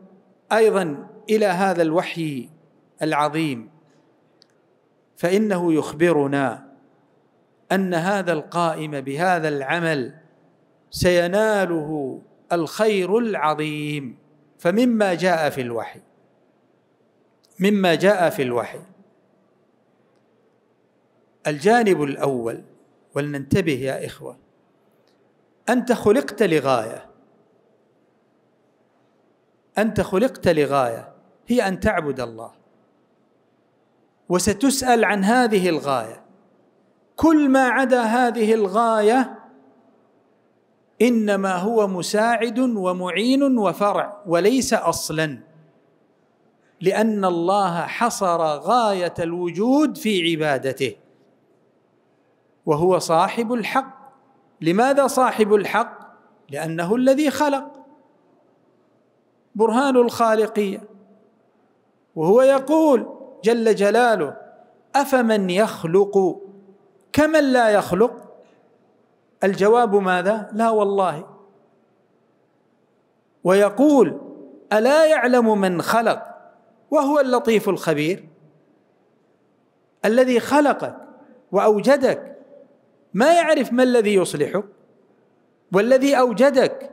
ايضا الى هذا الوحي العظيم فانه يخبرنا ان هذا القائم بهذا العمل سيناله الخير العظيم فمما جاء في الوحي مما جاء في الوحي الجانب الاول ولننتبه يا اخوه انت خلقت لغايه انت خلقت لغايه هي ان تعبد الله وستسال عن هذه الغايه كل ما عدا هذه الغايه انما هو مساعد ومعين وفرع وليس اصلا لان الله حصر غايه الوجود في عبادته وهو صاحب الحق لماذا صاحب الحق لانه الذي خلق برهان الخالقيه وهو يقول جل جلاله افمن يخلق كمن لا يخلق الجواب ماذا لا والله ويقول الا يعلم من خلق وهو اللطيف الخبير الذي خلقك واوجدك ما يعرف ما الذي يصلحك والذي اوجدك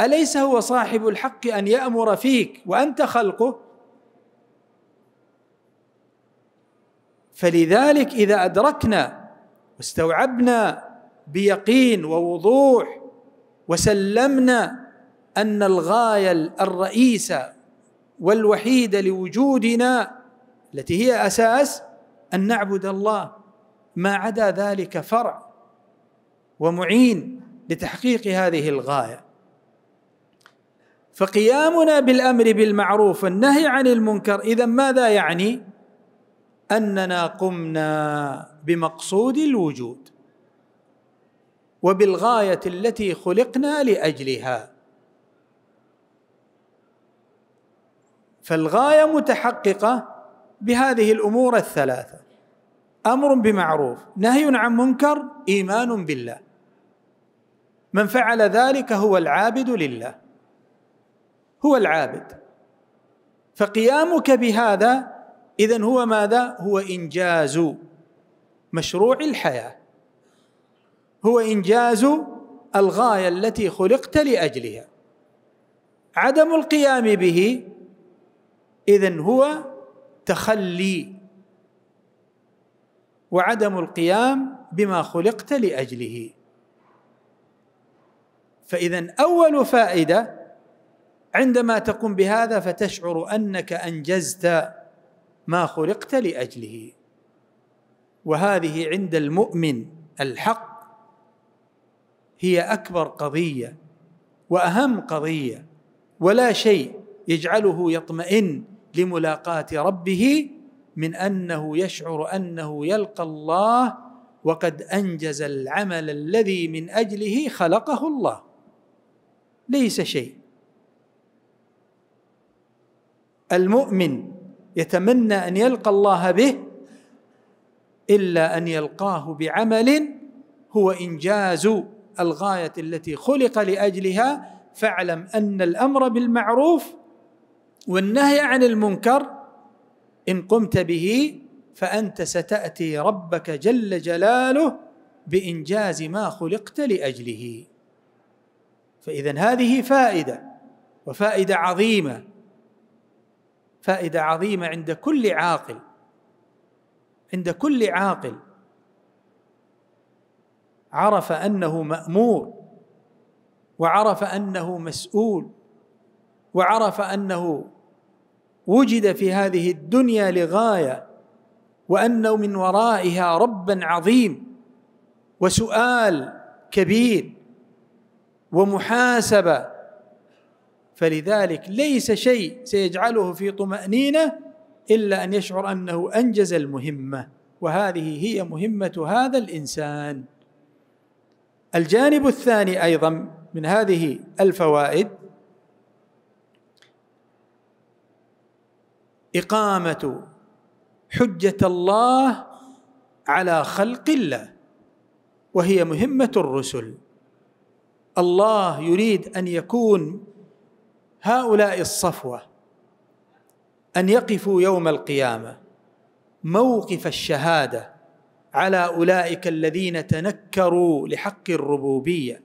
اليس هو صاحب الحق ان يامر فيك وانت خلقه فلذلك اذا ادركنا واستوعبنا بيقين ووضوح وسلمنا ان الغايه الرئيسه والوحيده لوجودنا التي هي اساس ان نعبد الله ما عدا ذلك فرع ومعين لتحقيق هذه الغايه فقيامنا بالامر بالمعروف والنهي عن المنكر اذا ماذا يعني اننا قمنا بمقصود الوجود وبالغايه التي خلقنا لاجلها فالغايه متحققه بهذه الامور الثلاثه امر بمعروف نهي عن منكر ايمان بالله من فعل ذلك هو العابد لله هو العابد فقيامك بهذا إذا هو ماذا؟ هو إنجاز مشروع الحياة هو إنجاز الغاية التي خلقت لأجلها عدم القيام به إذا هو تخلي وعدم القيام بما خلقت لأجله فإذا أول فائدة عندما تقوم بهذا فتشعر أنك أنجزت ما خلقت لاجله وهذه عند المؤمن الحق هي اكبر قضيه واهم قضيه ولا شيء يجعله يطمئن لملاقاه ربه من انه يشعر انه يلقى الله وقد انجز العمل الذي من اجله خلقه الله ليس شيء المؤمن يتمنى ان يلقى الله به الا ان يلقاه بعمل هو انجاز الغايه التي خلق لاجلها فاعلم ان الامر بالمعروف والنهي عن المنكر ان قمت به فانت ستاتي ربك جل جلاله بانجاز ما خلقت لاجله فاذا هذه فائده وفائده عظيمه فائده عظيمه عند كل عاقل عند كل عاقل عرف انه مامور وعرف انه مسؤول وعرف انه وجد في هذه الدنيا لغايه وانه من ورائها ربا عظيم وسؤال كبير ومحاسبه فلذلك ليس شيء سيجعله في طمأنينة إلا أن يشعر أنه أنجز المهمة وهذه هي مهمة هذا الإنسان الجانب الثاني أيضا من هذه الفوائد إقامة حجة الله على خلق الله وهي مهمة الرسل الله يريد أن يكون هؤلاء الصفوه ان يقفوا يوم القيامه موقف الشهاده على اولئك الذين تنكروا لحق الربوبيه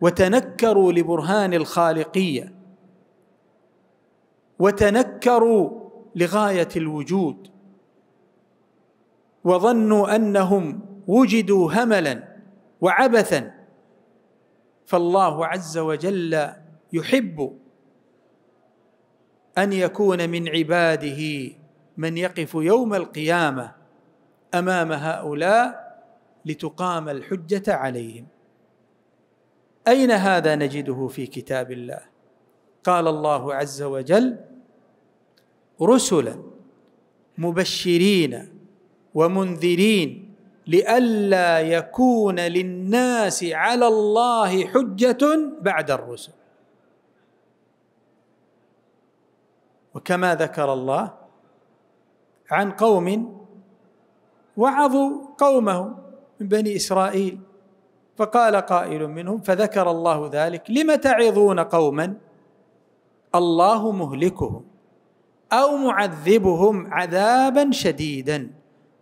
وتنكروا لبرهان الخالقيه وتنكروا لغايه الوجود وظنوا انهم وجدوا هملا وعبثا فالله عز وجل يحب ان يكون من عباده من يقف يوم القيامه امام هؤلاء لتقام الحجه عليهم اين هذا نجده في كتاب الله قال الله عز وجل رسلا مبشرين ومنذرين لئلا يكون للناس على الله حجه بعد الرسل وكما ذكر الله عن قوم وعظوا قومهم من بني اسرائيل فقال قائل منهم فذكر الله ذلك لم تعظون قوما الله مهلكهم او معذبهم عذابا شديدا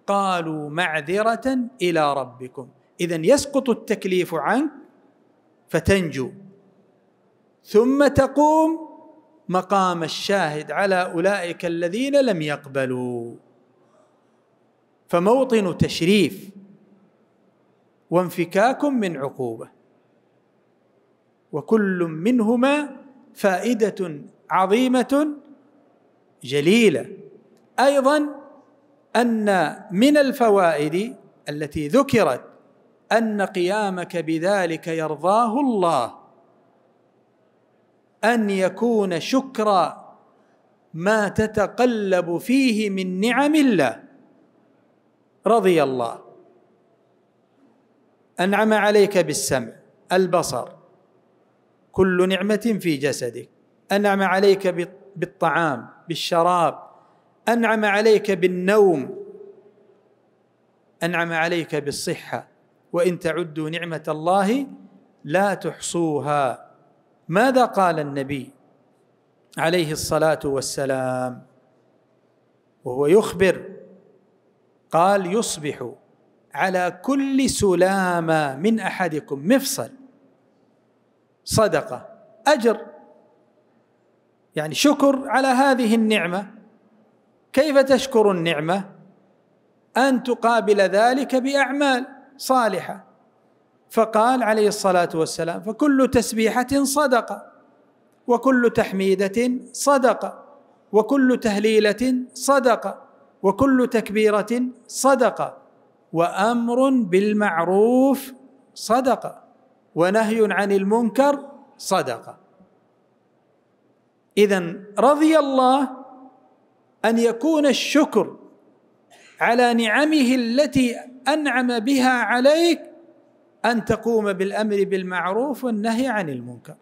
قالوا معذره الى ربكم اذا يسقط التكليف عنك فتنجو ثم تقوم مقام الشاهد على اولئك الذين لم يقبلوا فموطن تشريف وانفكاك من عقوبه وكل منهما فائده عظيمه جليله ايضا ان من الفوائد التي ذكرت ان قيامك بذلك يرضاه الله ان يكون شكر ما تتقلب فيه من نعم الله رضي الله انعم عليك بالسمع البصر كل نعمه في جسدك انعم عليك بالطعام بالشراب انعم عليك بالنوم انعم عليك بالصحه وان تعدوا نعمه الله لا تحصوها ماذا قال النبي عليه الصلاه والسلام وهو يخبر قال يصبح على كل سلامه من احدكم مفصل صدقه اجر يعني شكر على هذه النعمه كيف تشكر النعمه ان تقابل ذلك باعمال صالحه فقال عليه الصلاه والسلام فكل تسبيحه صدقه وكل تحميده صدقه وكل تهليله صدقه وكل تكبيره صدقه وامر بالمعروف صدقه ونهي عن المنكر صدقه اذا رضي الله ان يكون الشكر على نعمه التي انعم بها عليك ان تقوم بالامر بالمعروف والنهي عن المنكر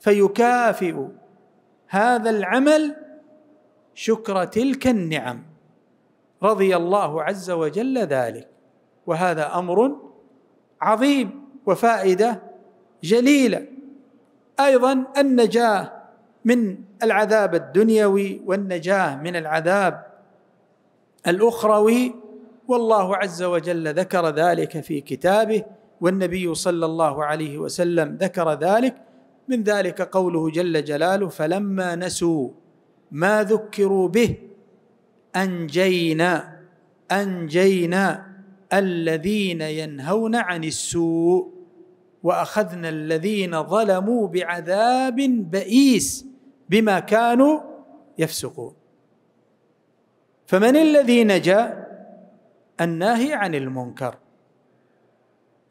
فيكافئ هذا العمل شكر تلك النعم رضي الله عز وجل ذلك وهذا امر عظيم وفائده جليله ايضا النجاه من العذاب الدنيوي والنجاه من العذاب الاخروي والله عز وجل ذكر ذلك في كتابه والنبي صلى الله عليه وسلم ذكر ذلك من ذلك قوله جل جلاله فلما نسوا ما ذكروا به انجينا انجينا الذين ينهون عن السوء واخذنا الذين ظلموا بعذاب بئيس بما كانوا يفسقون فمن الذي نجا الناهي عن المنكر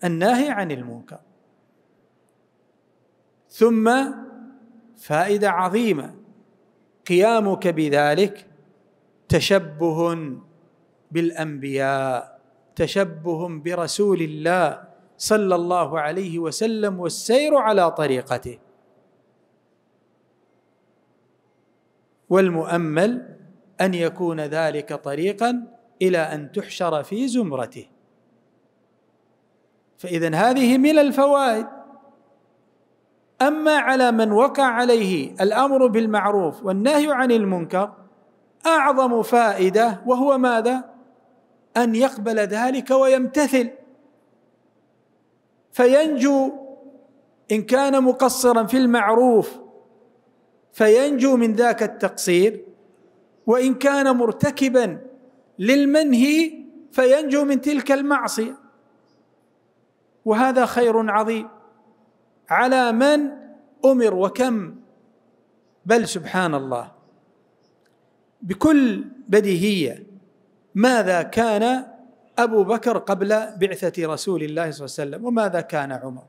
الناهي عن المنكر ثم فائده عظيمه قيامك بذلك تشبه بالانبياء تشبه برسول الله صلى الله عليه وسلم والسير على طريقته والمؤمل ان يكون ذلك طريقا الى ان تحشر في زمرته فاذا هذه من الفوائد اما على من وقع عليه الامر بالمعروف والنهي عن المنكر اعظم فائده وهو ماذا ان يقبل ذلك ويمتثل فينجو ان كان مقصرا في المعروف فينجو من ذاك التقصير وان كان مرتكبا للمنهي فينجو من تلك المعصيه وهذا خير عظيم على من امر وكم بل سبحان الله بكل بديهيه ماذا كان ابو بكر قبل بعثه رسول الله صلى الله عليه وسلم وماذا كان عمر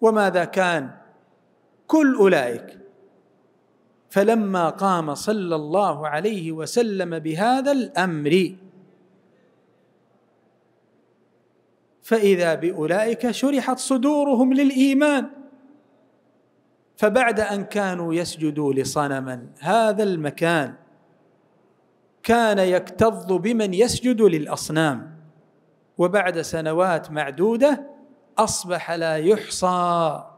وماذا كان كل اولئك فلما قام صلى الله عليه وسلم بهذا الامر فاذا باولئك شرحت صدورهم للايمان فبعد ان كانوا يسجدوا لصنما هذا المكان كان يكتظ بمن يسجد للاصنام وبعد سنوات معدوده اصبح لا يحصى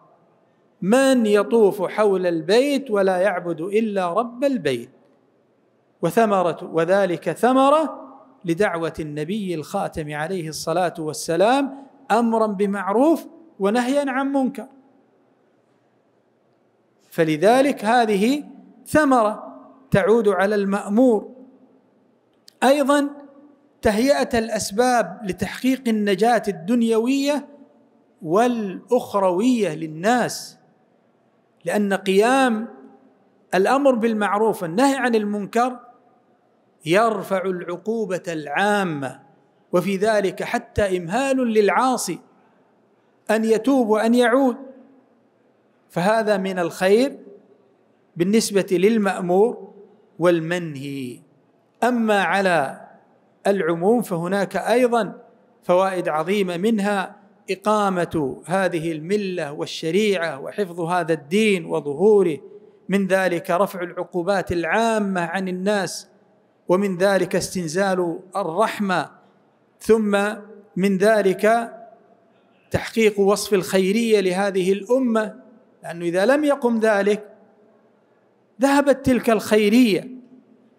من يطوف حول البيت ولا يعبد الا رب البيت وثمرة وذلك ثمرة لدعوة النبي الخاتم عليه الصلاة والسلام أمرا بمعروف ونهيا عن منكر فلذلك هذه ثمرة تعود على المأمور أيضا تهيئة الأسباب لتحقيق النجاة الدنيوية والأخروية للناس لأن قيام الأمر بالمعروف والنهي عن المنكر يرفع العقوبة العامة وفي ذلك حتى إمهال للعاصي أن يتوب وأن يعود فهذا من الخير بالنسبة للمأمور والمنهي أما على العموم فهناك أيضا فوائد عظيمة منها اقامه هذه المله والشريعه وحفظ هذا الدين وظهوره من ذلك رفع العقوبات العامه عن الناس ومن ذلك استنزال الرحمه ثم من ذلك تحقيق وصف الخيريه لهذه الامه لانه اذا لم يقم ذلك ذهبت تلك الخيريه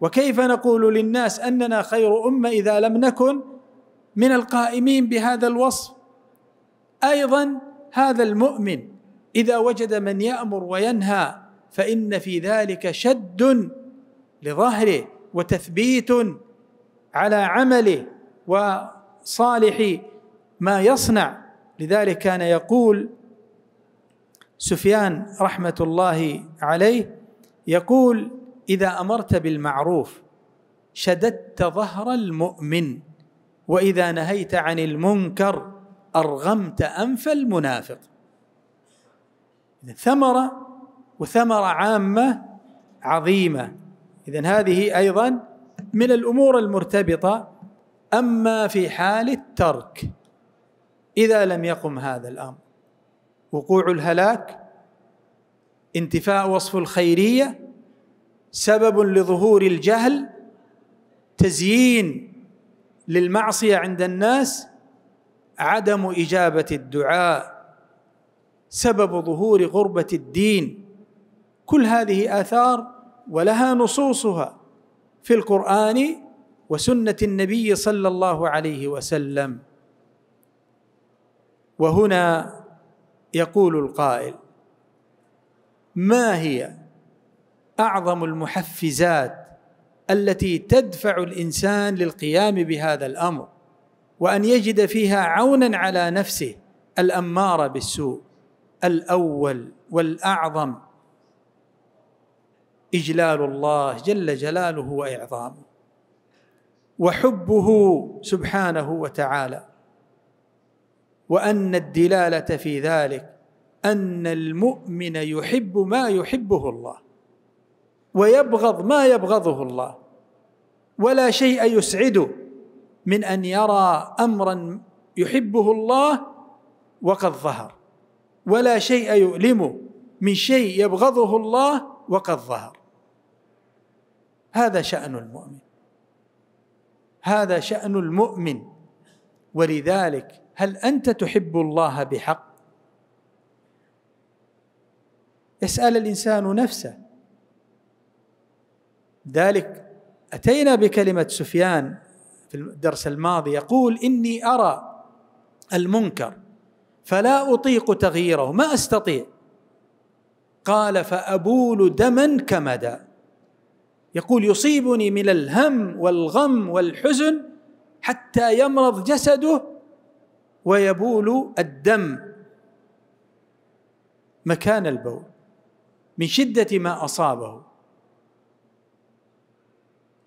وكيف نقول للناس اننا خير امه اذا لم نكن من القائمين بهذا الوصف ايضا هذا المؤمن اذا وجد من يامر وينهى فان في ذلك شد لظهره وتثبيت على عمله وصالح ما يصنع لذلك كان يقول سفيان رحمه الله عليه يقول اذا امرت بالمعروف شددت ظهر المؤمن واذا نهيت عن المنكر أرغمت أنف المنافق ثمرة وثمرة عامة عظيمة إذا هذه أيضا من الأمور المرتبطة أما في حال الترك إذا لم يقم هذا الأمر وقوع الهلاك انتفاء وصف الخيرية سبب لظهور الجهل تزيين للمعصية عند الناس عدم اجابه الدعاء سبب ظهور غربه الدين كل هذه اثار ولها نصوصها في القران وسنه النبي صلى الله عليه وسلم وهنا يقول القائل ما هي اعظم المحفزات التي تدفع الانسان للقيام بهذا الامر وان يجد فيها عونا على نفسه الاماره بالسوء الاول والاعظم اجلال الله جل جلاله واعظامه وحبه سبحانه وتعالى وان الدلاله في ذلك ان المؤمن يحب ما يحبه الله ويبغض ما يبغضه الله ولا شيء يسعده من ان يرى امرا يحبه الله وقد ظهر ولا شيء يؤلمه من شيء يبغضه الله وقد ظهر هذا شان المؤمن هذا شان المؤمن ولذلك هل انت تحب الله بحق اسال الانسان نفسه ذلك اتينا بكلمه سفيان في الدرس الماضي يقول إني أرى المنكر فلا أطيق تغييره ما أستطيع قال فأبول دما كمدا يقول يصيبني من الهم والغم والحزن حتى يمرض جسده ويبول الدم مكان البول من شده ما اصابه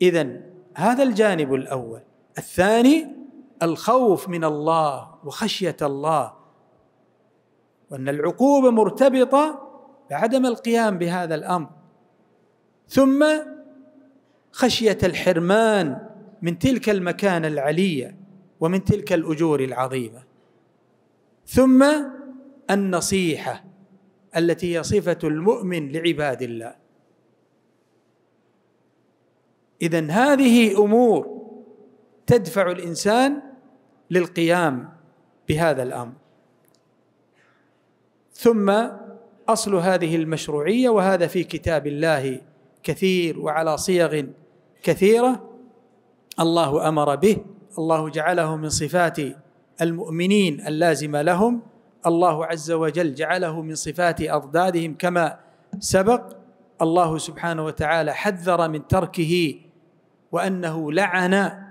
اذا هذا الجانب الاول الثاني الخوف من الله وخشيه الله وان العقوبه مرتبطه بعدم القيام بهذا الامر ثم خشيه الحرمان من تلك المكانه العليه ومن تلك الاجور العظيمه ثم النصيحه التي هي صفه المؤمن لعباد الله اذا هذه امور تدفع الانسان للقيام بهذا الامر ثم اصل هذه المشروعيه وهذا في كتاب الله كثير وعلى صيغ كثيره الله امر به الله جعله من صفات المؤمنين اللازمه لهم الله عز وجل جعله من صفات اضدادهم كما سبق الله سبحانه وتعالى حذر من تركه وانه لعن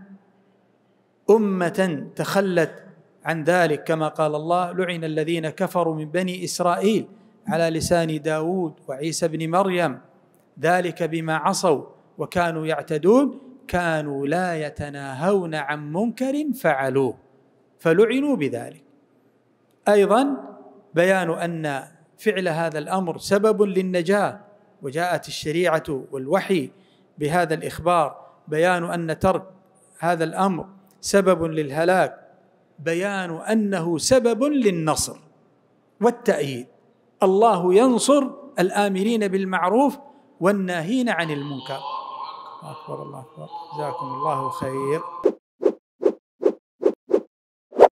أمة تخلت عن ذلك كما قال الله لعن الذين كفروا من بني إسرائيل على لسان داود وعيسى بن مريم ذلك بما عصوا وكانوا يعتدون كانوا لا يتناهون عن منكر فعلوه فلعنوا بذلك ايضا بيان ان فعل هذا الامر سبب للنجاه وجاءت الشريعه والوحي بهذا الاخبار بيان ان ترك هذا الامر سبب للهلاك بيان انه سبب للنصر والتأييد الله ينصر الآمرين بالمعروف والناهين عن المنكر أكبر الله أكبر جزاكم الله خير